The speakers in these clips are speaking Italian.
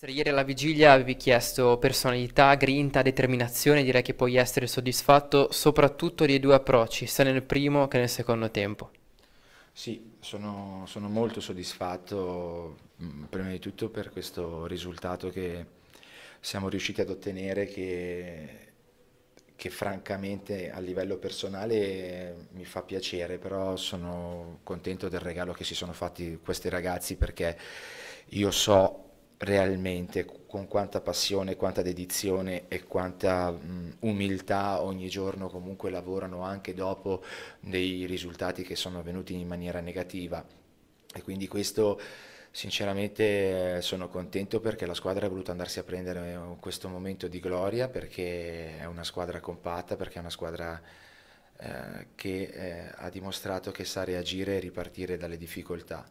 Ieri alla vigilia avevi chiesto personalità, grinta, determinazione, direi che puoi essere soddisfatto soprattutto dei due approcci, sia nel primo che nel secondo tempo. Sì, sono, sono molto soddisfatto mm, prima di tutto per questo risultato che siamo riusciti ad ottenere che, che francamente a livello personale mi fa piacere, però sono contento del regalo che si sono fatti questi ragazzi perché io so realmente con quanta passione, quanta dedizione e quanta mh, umiltà ogni giorno comunque lavorano anche dopo dei risultati che sono avvenuti in maniera negativa e quindi questo sinceramente eh, sono contento perché la squadra ha voluto andarsi a prendere eh, questo momento di gloria perché è una squadra compatta, perché è una squadra eh, che eh, ha dimostrato che sa reagire e ripartire dalle difficoltà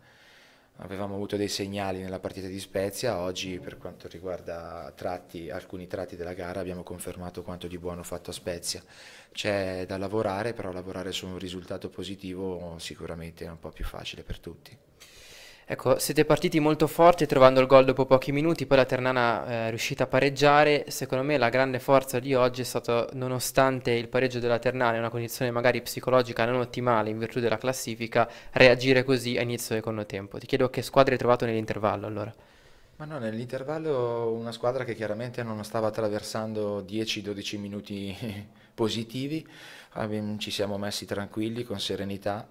avevamo avuto dei segnali nella partita di Spezia, oggi per quanto riguarda tratti, alcuni tratti della gara abbiamo confermato quanto di buono fatto a Spezia. C'è da lavorare, però lavorare su un risultato positivo sicuramente è un po' più facile per tutti. Ecco, siete partiti molto forti trovando il gol dopo pochi minuti, poi la Ternana eh, è riuscita a pareggiare. Secondo me la grande forza di oggi è stata, nonostante il pareggio della Ternana in una condizione magari psicologica non ottimale in virtù della classifica, reagire così a inizio secondo tempo. Ti chiedo che squadra hai trovato nell'intervallo allora. Ma no, nell'intervallo una squadra che chiaramente non stava attraversando 10-12 minuti positivi, ci siamo messi tranquilli, con serenità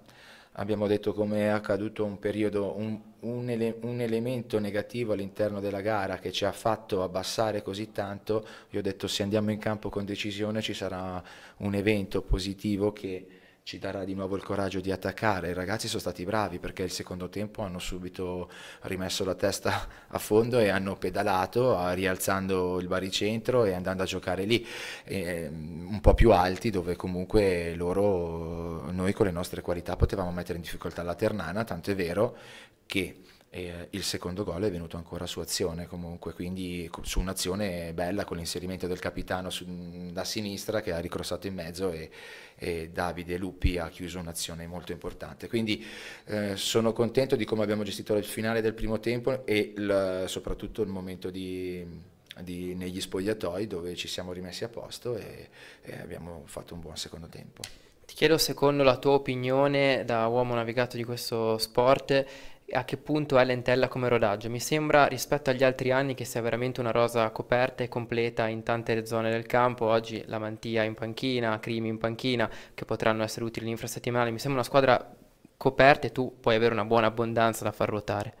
abbiamo detto come è accaduto un, periodo, un, un, ele, un elemento negativo all'interno della gara che ci ha fatto abbassare così tanto, io ho detto se andiamo in campo con decisione ci sarà un evento positivo che ci darà di nuovo il coraggio di attaccare. I ragazzi sono stati bravi perché il secondo tempo hanno subito rimesso la testa a fondo e hanno pedalato rialzando il baricentro e andando a giocare lì, e, ehm, un po' più alti dove comunque loro, noi con le nostre qualità potevamo mettere in difficoltà la Ternana, tanto è vero che e eh, il secondo gol è venuto ancora su azione comunque, quindi su un'azione bella con l'inserimento del capitano su, mm, da sinistra che ha ricrossato in mezzo e, e Davide Luppi ha chiuso un'azione molto importante. Quindi eh, sono contento di come abbiamo gestito il finale del primo tempo e il, soprattutto il momento di... Di, negli spogliatoi dove ci siamo rimessi a posto e, e, abbiamo fatto un buon secondo tempo. Ti chiedo secondo la tua opinione da uomo navigato di questo sport a che punto è Lentella come rodaggio? Mi sembra rispetto agli altri anni che sia veramente una rosa coperta e completa in tante zone del campo, oggi la Mantia in panchina, Crimi in panchina, che potranno essere utili l'infrasettimale. mi sembra una squadra coperta e tu puoi avere una buona abbondanza da far ruotare.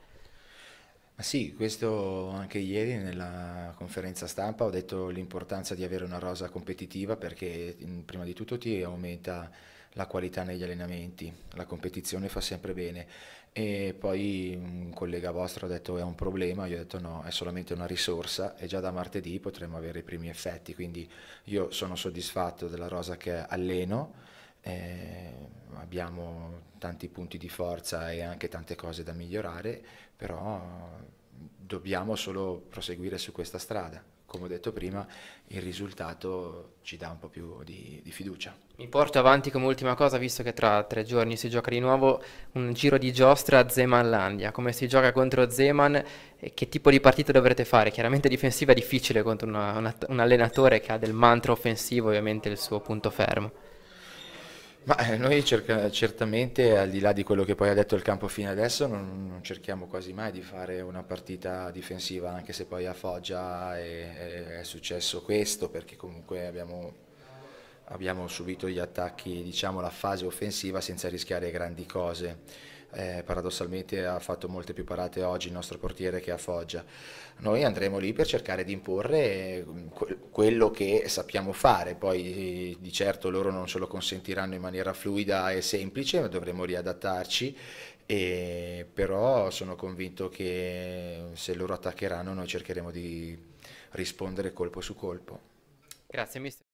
Ma sì, questo anche ieri nella conferenza stampa ho detto l'importanza di avere una rosa competitiva perché prima di tutto ti aumenta la qualità negli allenamenti, la competizione fa sempre bene e poi un collega vostro ha detto è un problema, io ho detto no, è solamente una risorsa e già da martedì potremo avere i primi effetti, quindi io sono soddisfatto della rosa che alleno. Eh, abbiamo tanti punti di forza e anche tante cose da migliorare, però dobbiamo solo proseguire su questa strada. Come ho detto prima, il risultato ci dà un po' più di, di fiducia. Mi porto avanti come ultima cosa, visto che tra tre giorni si gioca di nuovo un giro di giostra a Zemanlandia. Come si gioca contro Zeman e che tipo di partita dovrete fare? Chiaramente difensiva è difficile contro una, una, un allenatore che ha del mantra offensivo, ovviamente il suo punto fermo. Ma eh, noi cerca, certamente, al di là di quello che poi ha detto il campo fino adesso, non, non cerchiamo quasi mai di fare una partita difensiva, anche se poi a Foggia è, è successo questo, perché comunque abbiamo, abbiamo, subito gli attacchi, diciamo la fase offensiva senza rischiare grandi cose. Eh, paradossalmente ha fatto molte più parate oggi il nostro portiere che a Foggia. Noi andremo lì per cercare di imporre eh, quello che sappiamo fare, poi eh, di certo loro non ce lo consentiranno in maniera fluida e semplice, ma dovremo riadattarci, e, però sono convinto che se loro attaccheranno noi cercheremo di rispondere colpo su colpo. Grazie mister.